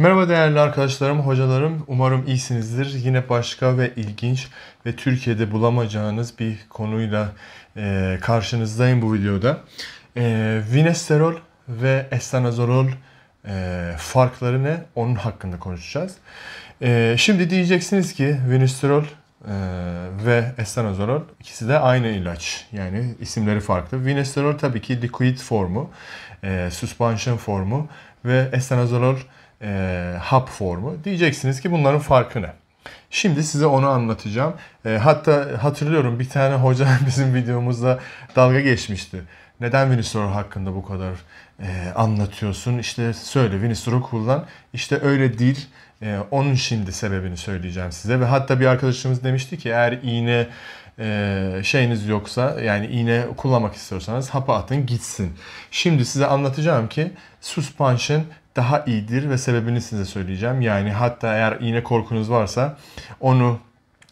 Merhaba değerli arkadaşlarım, hocalarım. Umarım iyisinizdir. Yine başka ve ilginç ve Türkiye'de bulamayacağınız bir konuyla e, karşınızdayım bu videoda. E, vinesterol ve estanazolol e, farkları ne? Onun hakkında konuşacağız. E, şimdi diyeceksiniz ki vinesterol ee, ve estanozolol ikisi de aynı ilaç. Yani isimleri farklı. Vinesterol tabii ki liquid formu, e, suspension formu ve estanozolol e, hap formu. Diyeceksiniz ki bunların farkı ne? Şimdi size onu anlatacağım. E, hatta hatırlıyorum bir tane hoca bizim videomuzda dalga geçmişti. Neden Winnisor hakkında bu kadar e, anlatıyorsun? İşte söyle Winnisor'u kullan. İşte öyle değil. E, onun şimdi sebebini söyleyeceğim size. Ve hatta bir arkadaşımız demişti ki eğer iğne e, şeyiniz yoksa yani iğne kullanmak istiyorsanız hapa atın gitsin. Şimdi size anlatacağım ki suspension daha iyidir ve sebebini size söyleyeceğim. Yani hatta eğer iğne korkunuz varsa onu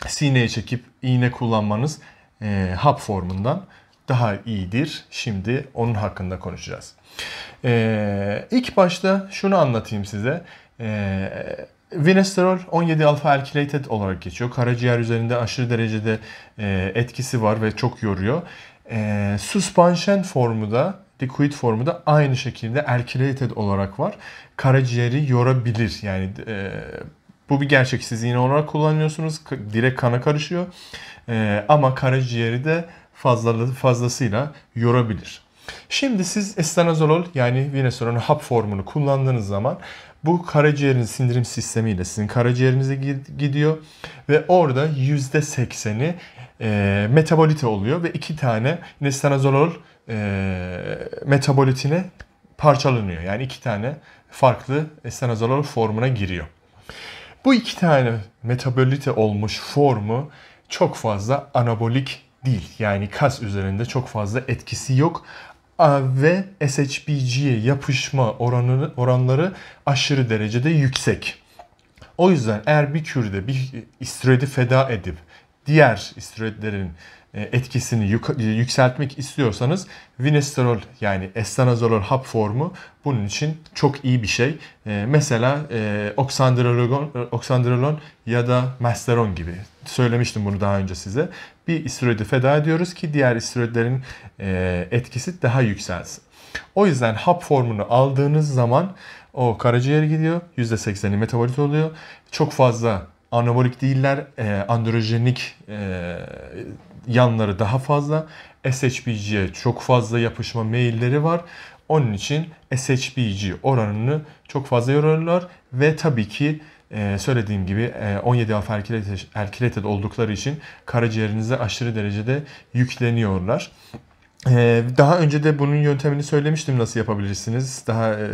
sineye çekip iğne kullanmanız e, hap formundan daha iyidir. Şimdi onun hakkında konuşacağız. E, ilk başta şunu anlatayım size. E, Vinesterol 17 alfa alkylated olarak geçiyor. Karaciğer üzerinde aşırı derecede e, etkisi var ve çok yoruyor. E, suspension formu da liquid formu da aynı şekilde alkylated olarak var. Karaciğeri yorabilir. Yani e, bu bir gerçek. Siz yine olarak kullanıyorsunuz. Direkt kana karışıyor. E, ama karaciğeri de fazla, fazlasıyla yorabilir. Şimdi siz estanozolol yani vinesolonun hap formunu kullandığınız zaman bu karaciğerin sindirim sistemiyle sizin karaciğerinize gidiyor ve orada %80'i e, metabolite oluyor ve iki tane nestanazolol e, metabolitine parçalanıyor. Yani iki tane farklı estanazolol formuna giriyor. Bu iki tane metabolite olmuş formu çok fazla anabolik değil. Yani kas üzerinde çok fazla etkisi yok ve SHBG yapışma oranını, oranları aşırı derecede yüksek. O yüzden eğer bir kürde bir istiroidi feda edip diğer istiroidlerin e, etkisini yükseltmek istiyorsanız vinestrol yani estanazolol hap formu bunun için çok iyi bir şey. E, mesela e, oksandrolon, oksandrolon ya da masteron gibi söylemiştim bunu daha önce size. Bir istiroidi feda ediyoruz ki diğer istiroidlerin etkisi daha yükselsin. O yüzden hap formunu aldığınız zaman o karaciğer gidiyor. %80'i metabolit oluyor. Çok fazla anabolik değiller, e, androjenik e, yanları daha fazla. SHBG'ye çok fazla yapışma mailleri var. Onun için SHBG oranını çok fazla yoruyorlar ve tabii ki e, söylediğim gibi 17 e, alfa erkileted oldukları için karaciğerinize aşırı derecede yükleniyorlar. Ee, daha önce de bunun yöntemini söylemiştim nasıl yapabilirsiniz. Daha e, e,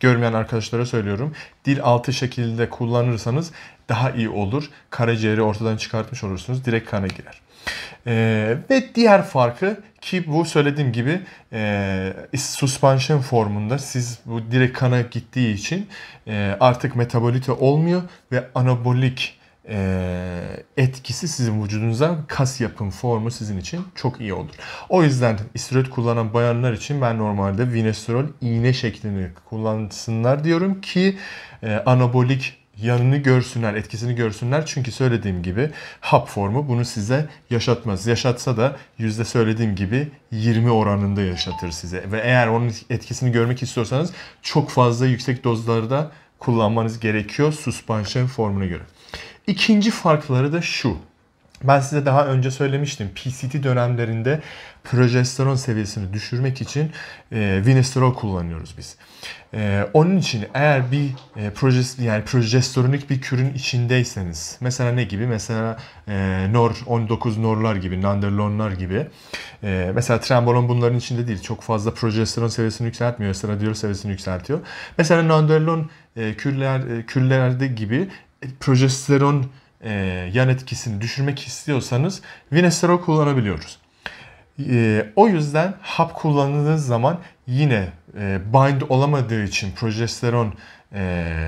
görmeyen arkadaşlara söylüyorum. Dil altı şekilde kullanırsanız daha iyi olur. Karaciğeri ortadan çıkartmış olursunuz. Direkt kana girer. E, ve diğer farkı ki bu söylediğim gibi e, suspension formunda siz bu direkt kana gittiği için e, artık metabolite olmuyor ve anabolik ee, etkisi sizin vücudunuza kas yapım formu sizin için çok iyi olur. O yüzden istiridot kullanan bayanlar için ben normalde vinestrol iğne şeklini kullansınlar diyorum ki e, anabolik yanını görsünler, etkisini görsünler. Çünkü söylediğim gibi hap formu bunu size yaşatmaz. Yaşatsa da yüzde söylediğim gibi 20 oranında yaşatır size. Ve eğer onun etkisini görmek istiyorsanız çok fazla yüksek dozlarda kullanmanız gerekiyor suspansiyon formuna göre. İkinci farkları da şu. Ben size daha önce söylemiştim. PCT dönemlerinde progesteron seviyesini düşürmek için e, Vinesterol kullanıyoruz biz. E, onun için eğer bir e, progest yani progesteronik bir kürün içindeyseniz mesela ne gibi? Mesela e, Nor 19 Norlar gibi, Nandrolonlar gibi. E, mesela trenbolon bunların içinde değil. Çok fazla progesteron seviyesini yükseltmiyor. Estradiol seviyesini yükseltiyor. Mesela Nandrolon e, kürler, e, kürlerde gibi e, progesteron e, yan etkisini düşürmek istiyorsanız Vinesterol kullanabiliyoruz. E, o yüzden hap kullandığınız zaman yine e, bind olamadığı için progesteron e,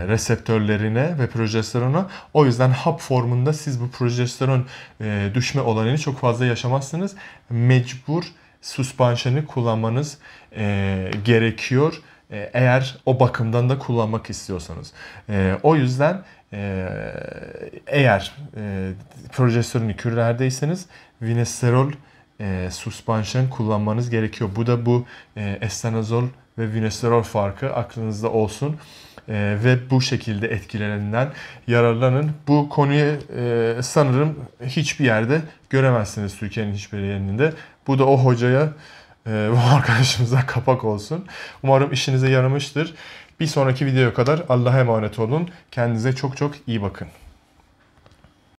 reseptörlerine ve projesterona o yüzden hap formunda siz bu progesteron e, düşme olanını çok fazla yaşamazsınız. Mecbur suspansiyonu kullanmanız e, gerekiyor e, eğer o bakımdan da kullanmak istiyorsanız. E, o yüzden e, eğer e, projesteronu kürlerdeyseniz vinesterol e, suspansiyon kullanmanız gerekiyor. Bu da bu e, estanazol ve vinesterol farkı aklınızda olsun e, ve bu şekilde etkilerinden yararlanın. Bu konuyu e, sanırım hiçbir yerde göremezsiniz Türkiye'nin hiçbir yerinde. Bu da o hocaya e, bu arkadaşımıza kapak olsun. Umarım işinize yaramıştır. Bir sonraki videoya kadar Allah'a emanet olun. Kendinize çok çok iyi bakın.